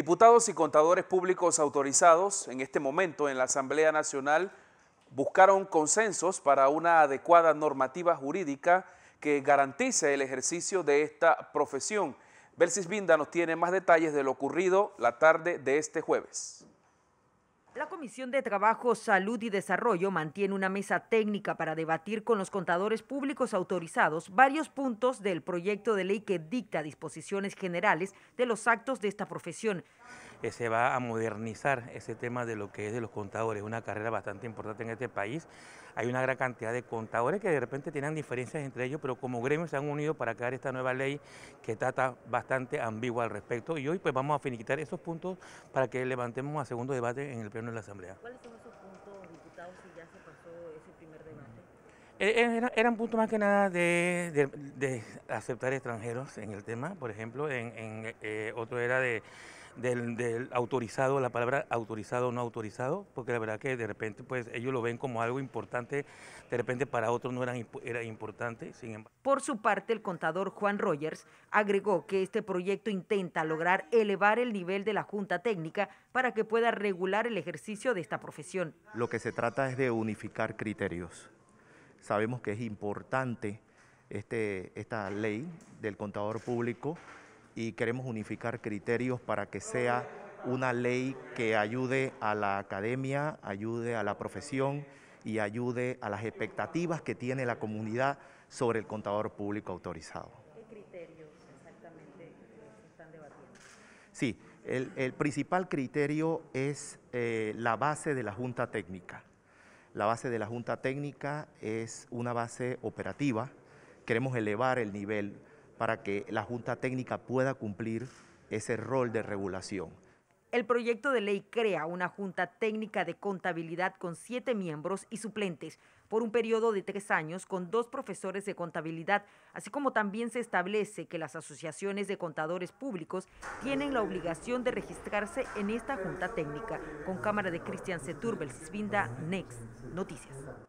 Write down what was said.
Diputados y contadores públicos autorizados en este momento en la Asamblea Nacional buscaron consensos para una adecuada normativa jurídica que garantice el ejercicio de esta profesión. Belsis Binda nos tiene más detalles de lo ocurrido la tarde de este jueves. La Comisión de Trabajo, Salud y Desarrollo mantiene una mesa técnica para debatir con los contadores públicos autorizados varios puntos del proyecto de ley que dicta disposiciones generales de los actos de esta profesión se va a modernizar ese tema de lo que es de los contadores, una carrera bastante importante en este país. Hay una gran cantidad de contadores que de repente tienen diferencias entre ellos, pero como gremio se han unido para crear esta nueva ley que trata bastante ambigua al respecto y hoy pues vamos a finiquitar esos puntos para que levantemos a segundo debate en el Pleno de la Asamblea. ¿Cuáles son esos puntos, diputados, si ya se pasó ese primer debate? Eh, eh, era, eran punto más que nada de, aceptar extranjeros en el tema, por ejemplo, en, eh, otro era de, del, autorizado, la palabra autorizado o no autorizado, porque la verdad que de repente pues ellos lo ven como algo importante, de repente para otros no eran, era importante. Sin embargo. Por su parte, el contador Juan Rogers agregó que este proyecto intenta lograr elevar el nivel de la Junta Técnica para que pueda regular el ejercicio de esta profesión. Lo que se trata es de unificar criterios Sabemos que es importante este, esta ley del contador público y queremos unificar criterios para que sea una ley que ayude a la academia, ayude a la profesión y ayude a las expectativas que tiene la comunidad sobre el contador público autorizado. ¿Qué criterios exactamente están debatiendo? Sí, el, principal criterio es eh, la base de la Junta Técnica. La base de la Junta Técnica es una base operativa. Queremos elevar el nivel para que la Junta Técnica pueda cumplir ese rol de regulación. El proyecto de ley crea una junta técnica de contabilidad con siete miembros y suplentes por un periodo de tres años con dos profesores de contabilidad, así como también se establece que las asociaciones de contadores públicos tienen la obligación de registrarse en esta junta técnica. Con cámara de Cristian Seturbel, Svinda, Next Noticias.